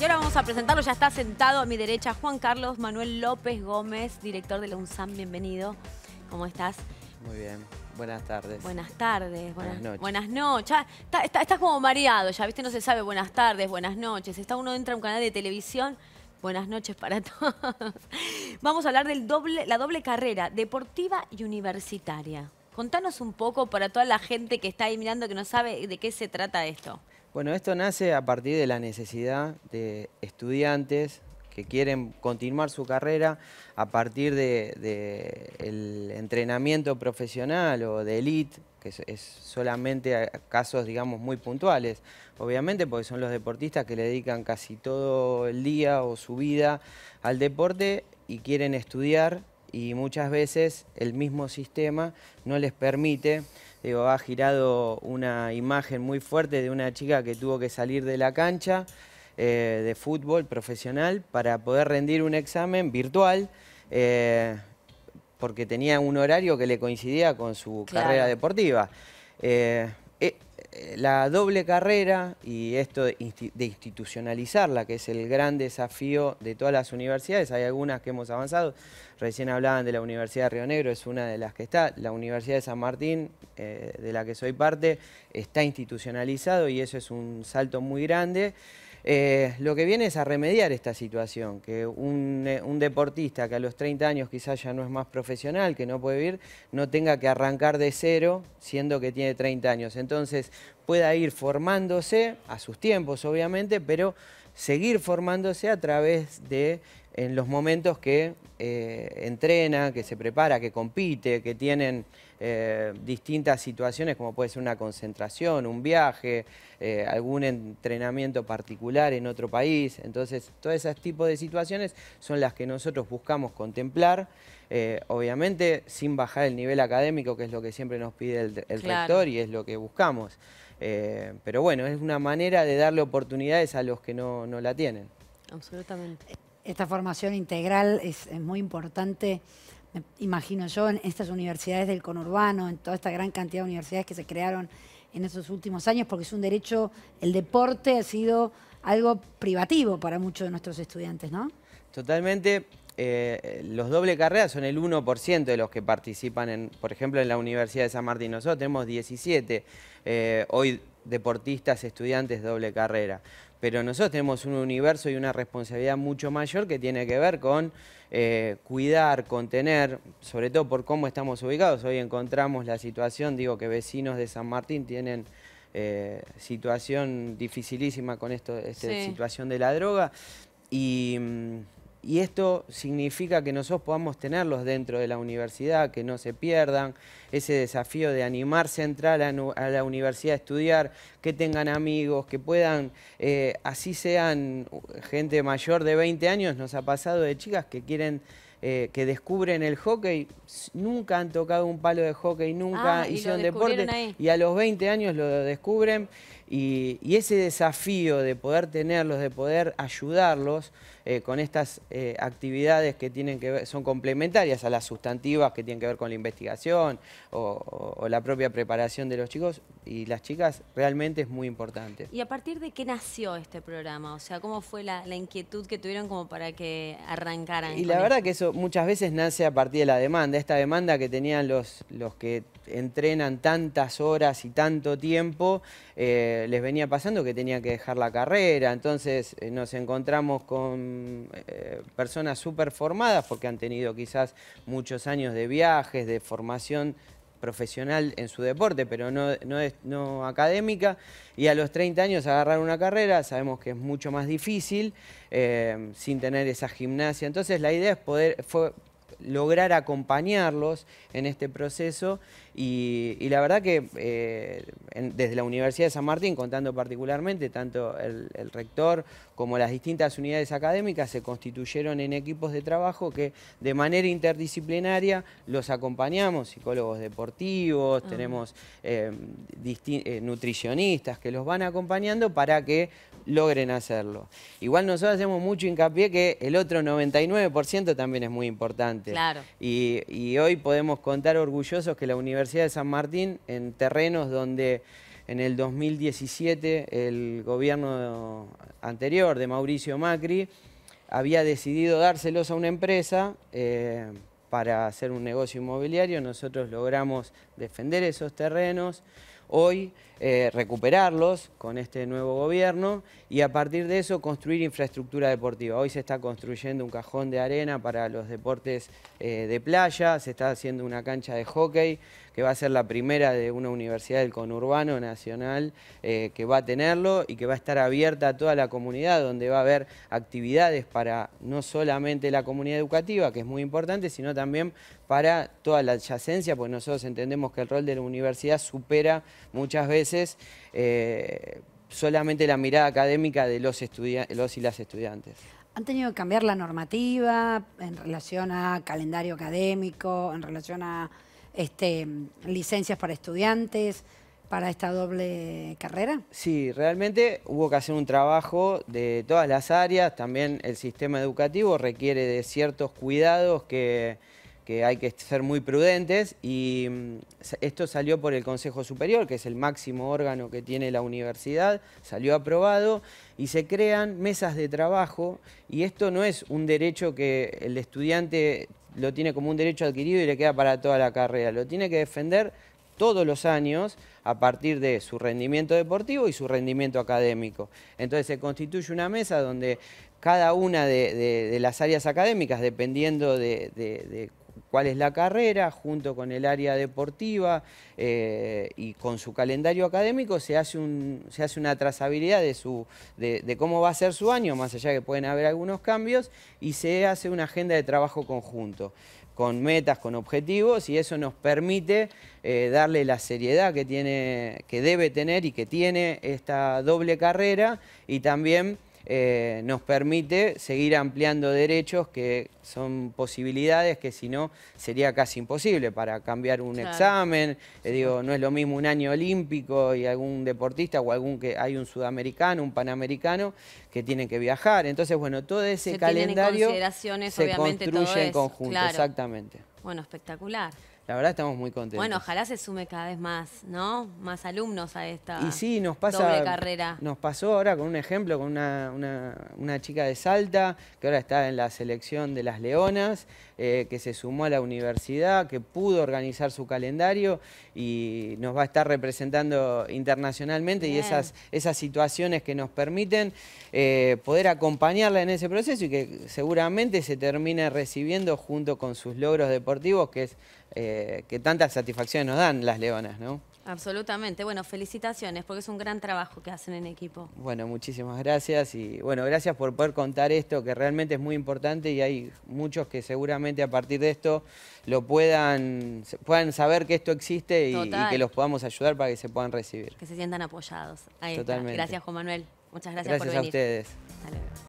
Y ahora vamos a presentarlo, ya está sentado a mi derecha Juan Carlos Manuel López Gómez, director de la UNSAM, bienvenido. ¿Cómo estás? Muy bien, buenas tardes. Buenas tardes, buenas, noches. Buenas noches. Ah, estás como mareado, ya viste, no se sabe buenas tardes, buenas noches. Está uno entra a un canal de televisión, buenas noches para todos. Vamos a hablar de doble, la doble carrera, deportiva y universitaria. Contanos un poco para toda la gente que está ahí mirando que no sabe de qué se trata esto. Bueno, esto nace a partir de la necesidad de estudiantes que quieren continuar su carrera a partir del de, el entrenamiento profesional o de elite, que es, solamente casos, digamos, muy puntuales. Obviamente porque son los deportistas que le dedican casi todo el día o su vida al deporte y quieren estudiar y muchas veces el mismo sistema no les permite ha girado una imagen muy fuerte de una chica que tuvo que salir de la cancha eh, de fútbol profesional para poder rendir un examen virtual. Eh, porque tenía un horario que le coincidía con su carrera deportiva. Eh, la doble carrera y esto de institucionalizarla, que es el gran desafío de todas las universidades, hay algunas que hemos avanzado, recién hablaban de la Universidad de Río Negro, es una de las que está, la Universidad de San Martín, eh, de la que soy parte, está institucionalizado y eso es un salto muy grande. Eh, lo que viene es a remediar esta situación, que un, eh, un, deportista que a los 30 años quizás ya no es más profesional, que no puede ir, no tenga que arrancar de cero siendo que tiene 30 años. Entonces pueda ir formándose, a sus tiempos obviamente, pero seguir formándose a través de en los momentos que eh, entrena, que se prepara, que compite, que tienen eh, distintas situaciones como puede ser una concentración, un viaje, eh, algún entrenamiento particular en otro país. Entonces, todos esos tipos de situaciones son las que nosotros buscamos contemplar, obviamente sin bajar el nivel académico, que es lo que siempre nos pide el, rector y es lo que buscamos. pero bueno, es una manera de darle oportunidades a los que no, no la tienen. Absolutamente esta formación integral es, muy importante, me imagino yo, en estas universidades del conurbano, en toda esta gran cantidad de universidades que se crearon en esos últimos años, porque es un derecho, el deporte ha sido algo privativo para muchos de nuestros estudiantes, ¿no? Totalmente. Eh, los doble carreras son el 1% de los que participan, en, por ejemplo, en la Universidad de San Martín. Nosotros tenemos 17 eh, hoy deportistas, estudiantes doble carrera pero nosotros tenemos un universo y una responsabilidad mucho mayor que tiene que ver con eh, cuidar, contener, sobre todo por cómo estamos ubicados. Hoy encontramos la situación, digo que vecinos de San Martín tienen eh, situación dificilísima con esto, esta situación de la droga y... Mm, y esto significa que nosotros podamos tenerlos dentro de la universidad, que no se pierdan, ese desafío de animarse a entrar a, la universidad a estudiar, que tengan amigos, que puedan, eh, así sean gente mayor de 20 años, nos ha pasado de chicas que quieren... Eh, que descubren el hockey, nunca han tocado un palo de hockey, nunca ah, hicieron deporte y a los 20 años lo descubren y ese desafío de poder tenerlos, de poder ayudarlos, eh, con estas eh, actividades que tienen que ver, son complementarias a las sustantivas que tienen que ver con la investigación o, la propia preparación de los chicos y las chicas, realmente es muy importante. ¿Y a partir de qué nació este programa? O sea, ¿cómo fue la, inquietud que tuvieron como para que arrancaran? Y la verdad que eso muchas veces nace a partir de la demanda, esta demanda que tenían los, los que entrenan tantas horas y tanto tiempo, eh, les venía pasando que tenían que dejar la carrera, entonces nos encontramos con eh, personas súper formadas porque han tenido quizás muchos años de viajes, de formación profesional en su deporte, pero no, es, no académica, y a los 30 años agarrar una carrera, sabemos que es mucho más difícil eh, sin tener esa gimnasia. Entonces la idea es poder, lograr acompañarlos en este proceso y, la verdad que eh, desde la Universidad de San Martín, contando particularmente, tanto el, rector como las distintas unidades académicas se constituyeron en equipos de trabajo que de manera interdisciplinaria los acompañamos, psicólogos deportivos, ah. tenemos eh, eh, nutricionistas que los van acompañando para que logren hacerlo. Igual nosotros hacemos mucho hincapié que el otro 99% también es muy importante. Y, hoy podemos contar orgullosos que la Universidad de San Martín, en terrenos donde en el 2017 el gobierno anterior de Mauricio Macri había decidido dárselos a una empresa eh, para hacer un negocio inmobiliario. Nosotros logramos defender esos terrenos, hoy eh, recuperarlos con este nuevo gobierno y a partir de eso construir infraestructura deportiva. Hoy se está construyendo un cajón de arena para los deportes eh, de playa, se está haciendo una cancha de hockey, que va a ser la primera de una universidad del conurbano nacional eh, que va a tenerlo y que va a estar abierta a toda la comunidad, donde va a haber actividades para no solamente la comunidad educativa, que es muy importante, sino también para toda la adyacencia, porque nosotros entendemos que el rol de la universidad supera muchas veces... Eh, solamente la mirada académica de los, los y las estudiantes. ¿Han tenido que cambiar la normativa en relación a calendario académico, en relación a este, licencias para estudiantes, para esta doble carrera? Sí, realmente hubo que hacer un trabajo de todas las áreas, también el sistema educativo requiere de ciertos cuidados que, que hay que ser muy prudentes y mm, esto salió por el Consejo Superior, que es el máximo órgano que tiene la universidad, salió aprobado y se crean mesas de trabajo y esto no es un derecho que el estudiante lo tiene como un derecho adquirido y le queda para toda la carrera. Lo tiene que defender todos los años a partir de su rendimiento deportivo y su rendimiento académico. Entonces se constituye una mesa donde cada una de, las áreas académicas, dependiendo de, de cuál es la carrera, junto con el área deportiva eh, y con su calendario académico, se hace, se hace una trazabilidad de, su, de, cómo va a ser su año, más allá que pueden haber algunos cambios, y se hace una agenda de trabajo conjunto con metas, con objetivos, y eso nos permite eh, darle la seriedad que, tiene, que debe tener y que tiene esta doble carrera, y también eh, nos permite seguir ampliando derechos que son posibilidades que si no sería casi imposible para cambiar un examen. Eh, digo, no es lo mismo un año olímpico y algún deportista o algún que hay un sudamericano, un panamericano que tiene que viajar. Entonces, bueno, todo ese calendario se construye en conjunto, exactamente. Bueno, espectacular. La verdad estamos muy contentos. Bueno, ojalá se sume cada vez más, ¿no? Más alumnos a esta y sí, nos Nos pasó ahora con un ejemplo, con una, chica de Salta, que ahora está en la selección de las Leonas, eh, que se sumó a la universidad, que pudo organizar su calendario y nos va a estar representando internacionalmente y esas, esas situaciones que nos permiten eh, poder acompañarla en ese proceso y que seguramente se termine recibiendo junto con sus logros deportivos, que es eh, que tantas satisfacciones nos dan las leonas, ¿no? Absolutamente. Bueno, felicitaciones porque es un gran trabajo que hacen en equipo. Bueno, muchísimas gracias y bueno, gracias por poder contar esto que realmente es muy importante y hay muchos que seguramente a partir de esto lo puedan, puedan saber que esto existe y, que los podamos ayudar para que se puedan recibir. Que se sientan apoyados. Totalmente. Gracias Juan Manuel. Muchas gracias, por venir. Gracias a ustedes.